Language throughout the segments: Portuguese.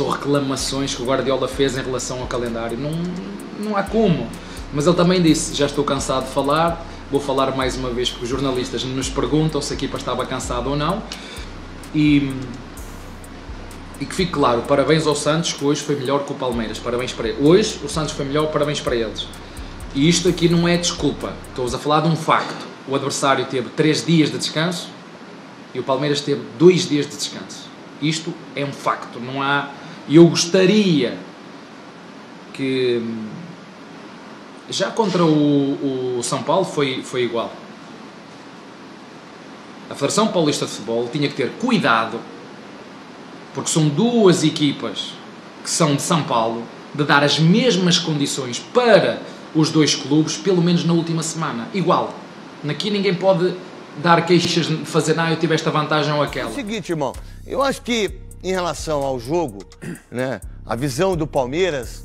ou reclamações que o Guardiola fez em relação ao calendário. Não, não há como. Mas ele também disse: já estou cansado de falar, vou falar mais uma vez, porque os jornalistas nos perguntam se a equipa estava cansada ou não. E, e que fique claro: parabéns ao Santos, que hoje foi melhor que o Palmeiras. Parabéns para ele. Hoje o Santos foi melhor, parabéns para eles. E isto aqui não é desculpa, estou-vos a falar de um facto. O adversário teve 3 dias de descanso e o Palmeiras teve 2 dias de descanso. Isto é um facto, não há e eu gostaria que. Já contra o, o São Paulo foi, foi igual. A Federação Paulista de Futebol tinha que ter cuidado, porque são duas equipas que são de São Paulo, de dar as mesmas condições para os dois clubes, pelo menos na última semana. Igual. Aqui ninguém pode dar queixas de fazer, ah, eu tive esta vantagem ou aquela. É o seguinte, irmão, eu acho que em relação ao jogo, né, a visão do Palmeiras,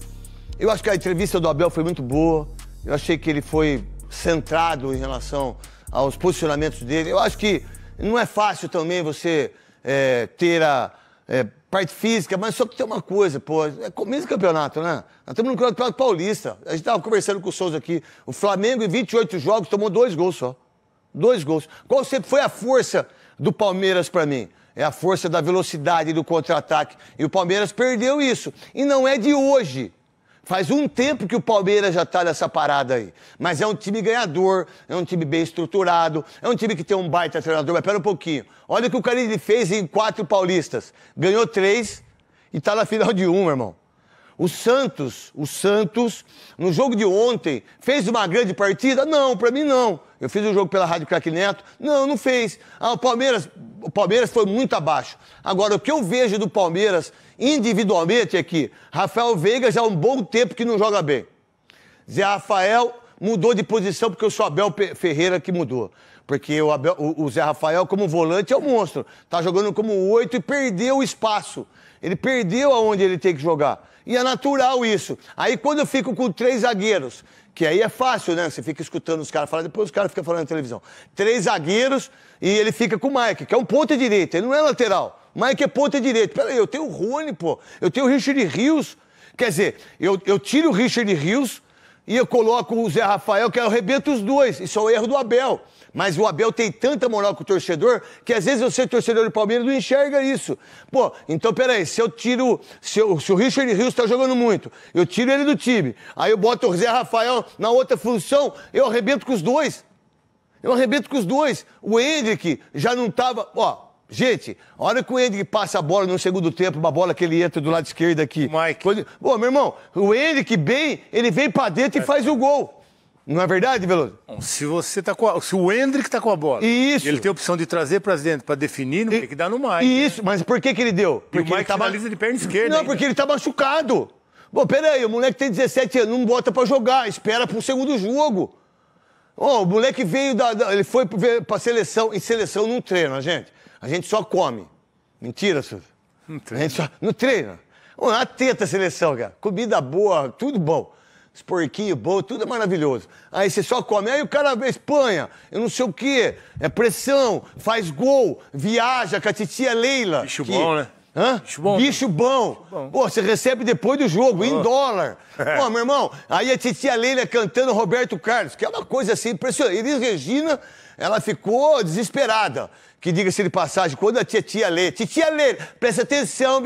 eu acho que a entrevista do Abel foi muito boa. Eu achei que ele foi centrado em relação aos posicionamentos dele. Eu acho que não é fácil também você é, ter a é, parte física, mas só que tem uma coisa, pô, é começo do campeonato, né? Nós estamos no campeonato paulista. A gente estava conversando com o Souza aqui. O Flamengo, em 28 jogos, tomou dois gols só. Dois gols. Qual sempre foi a força do Palmeiras para mim? é a força da velocidade do contra-ataque. E o Palmeiras perdeu isso. E não é de hoje. Faz um tempo que o Palmeiras já está nessa parada aí. Mas é um time ganhador, é um time bem estruturado, é um time que tem um baita treinador. Mas pera um pouquinho. Olha o que o Carille fez em quatro paulistas. Ganhou três e está na final de um, irmão. O Santos, o Santos, no jogo de ontem, fez uma grande partida? Não, para mim não. Eu fiz o jogo pela Rádio Craque Neto? Não, não fez. Ah, o Palmeiras o Palmeiras foi muito abaixo. Agora, o que eu vejo do Palmeiras individualmente é que Rafael Veiga já há um bom tempo que não joga bem. Zé Rafael mudou de posição porque eu sou Abel Ferreira que mudou. Porque o, Abel, o Zé Rafael, como volante, é um monstro. Tá jogando como oito e perdeu o espaço. Ele perdeu aonde ele tem que jogar. E é natural isso. Aí quando eu fico com três zagueiros, que aí é fácil, né? Você fica escutando os caras falar, depois os caras ficam falando na televisão. Três zagueiros e ele fica com o Mike, que é um ponta direita, ele não é lateral. Mike é ponta direita. Peraí, eu tenho o Rony, pô. Eu tenho o Richard Rios. Quer dizer, eu, eu tiro o Richard Rios e eu coloco o Zé Rafael, que eu é arrebento os dois. Isso é o erro do Abel. Mas o Abel tem tanta moral com o torcedor que às vezes eu ser torcedor do Palmeiras não enxerga isso. Pô, então peraí, se eu tiro. Se, eu, se o Richard Rios está jogando muito, eu tiro ele do time. Aí eu boto o Zé Rafael na outra função, eu arrebento com os dois. Eu arrebento com os dois. O Hendrick já não estava. Ó, Gente, a hora que o Henrique passa a bola no segundo tempo, uma bola que ele entra do lado esquerdo aqui. Mike. Pô, meu irmão, o Henrique bem, ele vem pra dentro é. e faz o gol. Não é verdade, Veloso? Se você tá com a... se o Hendrick tá com a bola, isso. ele tem a opção de trazer para dentro para definir, não e... tem que dar no Mike. Né? Isso, né? mas por que que ele deu? Porque e o Mike tava lisa de perna esquerda. Não, ainda. porque ele tá machucado. Pô, peraí, o moleque tem 17 anos, não bota para jogar, espera pro segundo jogo. oh, o moleque veio da, da ele foi para seleção e seleção não treina, gente. A gente só come. Mentira, Suzy. Não A gente só... Não Uma teta a seleção, cara. Comida boa, tudo bom. Os porquinhos bons, tudo é maravilhoso. Aí você só come. Aí o cara vê Espanha, eu não sei o quê. É pressão, faz gol, viaja com a titia Leila. Bicho que... bom, né? Hã? Bicho bom. Bicho né? bom. Bicho bom. Pô, você recebe depois do jogo, oh. em dólar. É. Pô, meu irmão, aí a titia Leila cantando Roberto Carlos, que é uma coisa assim impressionante. Elis Regina ela ficou desesperada. Que diga-se de passagem, quando a tia Leila, titia Leila, presta atenção,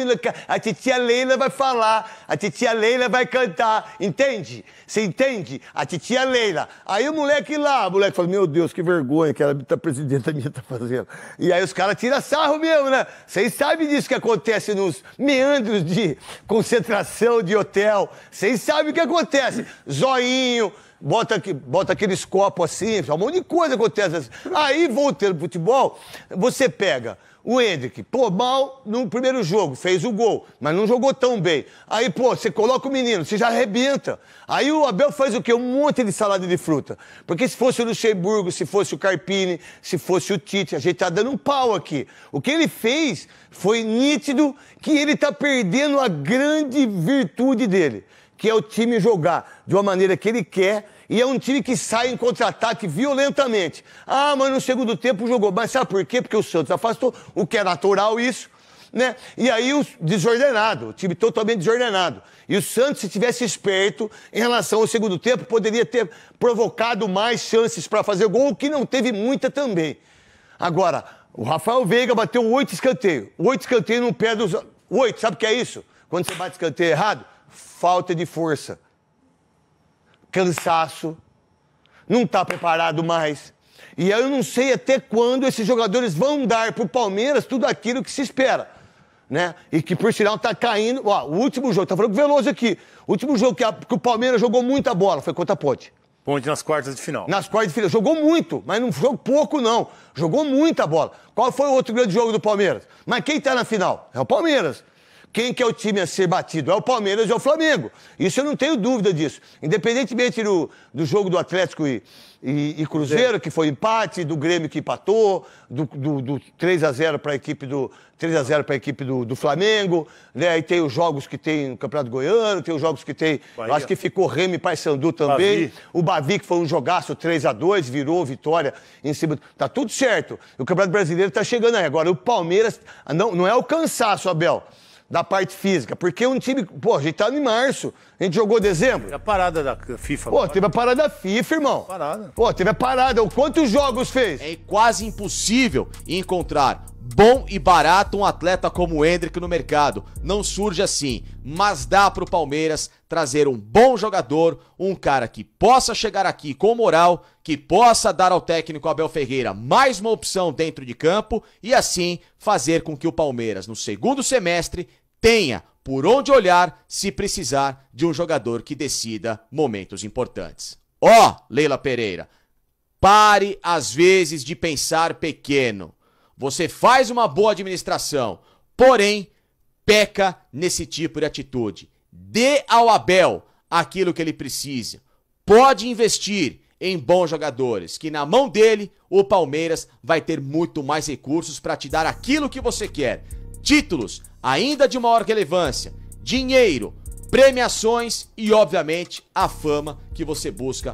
a titia Leila vai falar, a titia Leila vai cantar, entende? Você entende? A titia Leila. Aí o moleque lá, o moleque fala, meu Deus, que vergonha que ela tá, presidenta minha tá fazendo. E aí os caras tiram sarro mesmo, né? Vocês sabem disso que acontece nos meandros de concentração de hotel. Vocês sabem o que acontece. Zoinho, bota, aqui, bota aqueles copos assim, um monte de coisa acontece. Assim. Aí, voltando pro futebol, você pega o Hendrick, pô, mal no primeiro jogo, fez o gol, mas não jogou tão bem. Aí, pô, você coloca o menino, você já arrebenta. Aí o Abel faz o quê? Um monte de salada de fruta. Porque se fosse o Luxemburgo, se fosse o Carpini, se fosse o Tite, a gente tá dando um pau aqui. O que ele fez foi nítido que ele tá perdendo a grande virtude dele que é o time jogar de uma maneira que ele quer e é um time que sai em contra-ataque violentamente. Ah, mas no segundo tempo jogou. Mas sabe por quê? Porque o Santos afastou, o que é natural isso, né? E aí o desordenado, o time totalmente desordenado. E o Santos, se tivesse esperto em relação ao segundo tempo, poderia ter provocado mais chances para fazer gol, o que não teve muita também. Agora, o Rafael Veiga bateu oito escanteios. Oito escanteios não perde os. Oito, sabe o que é isso? Quando você bate escanteio errado, falta de força, cansaço, não está preparado mais. E eu não sei até quando esses jogadores vão dar para o Palmeiras tudo aquilo que se espera. Né? E que, por sinal, está caindo. Ó, o último jogo, tá falando com o Veloso aqui. O último jogo que, a, que o Palmeiras jogou muita bola foi contra a Ponte. Ponte nas quartas de final. Nas quartas de final. Jogou muito, mas não jogou pouco, não. Jogou muita bola. Qual foi o outro grande jogo do Palmeiras? Mas quem está na final? É o Palmeiras quem que é o time a ser batido? É o Palmeiras ou é o Flamengo. Isso eu não tenho dúvida disso. Independentemente do, do jogo do Atlético e, e, e Cruzeiro, que foi empate, do Grêmio que empatou, do, do, do 3 a 0 para a equipe do 3 a 0 para a equipe do, do Flamengo, né? E tem os jogos que tem no Campeonato Goiano, tem os jogos que tem, Bahia. acho que ficou Remy Paysandu também, Bavi. o Bavi que foi um jogaço 3 a 2, virou vitória em cima. Tá tudo certo. O Campeonato Brasileiro tá chegando aí agora. O Palmeiras não não é o cansaço, Abel da parte física. Porque um time. Pô, a gente tá em março. A gente jogou dezembro. Teve a parada da FIFA. Pô, teve a parada da FIFA, irmão. Parada. Pô, teve a parada. Quantos jogos fez? É quase impossível encontrar bom e barato um atleta como o Hendrick no mercado. Não surge assim, mas dá para o Palmeiras trazer um bom jogador, um cara que possa chegar aqui com moral, que possa dar ao técnico Abel Ferreira mais uma opção dentro de campo e assim fazer com que o Palmeiras no segundo semestre tenha por onde olhar se precisar de um jogador que decida momentos importantes. Ó, oh, Leila Pereira, pare às vezes de pensar pequeno. Você faz uma boa administração, porém peca nesse tipo de atitude. Dê ao Abel aquilo que ele precisa. Pode investir em bons jogadores, que na mão dele o Palmeiras vai ter muito mais recursos para te dar aquilo que você quer: títulos, ainda de maior relevância, dinheiro, premiações e, obviamente, a fama que você busca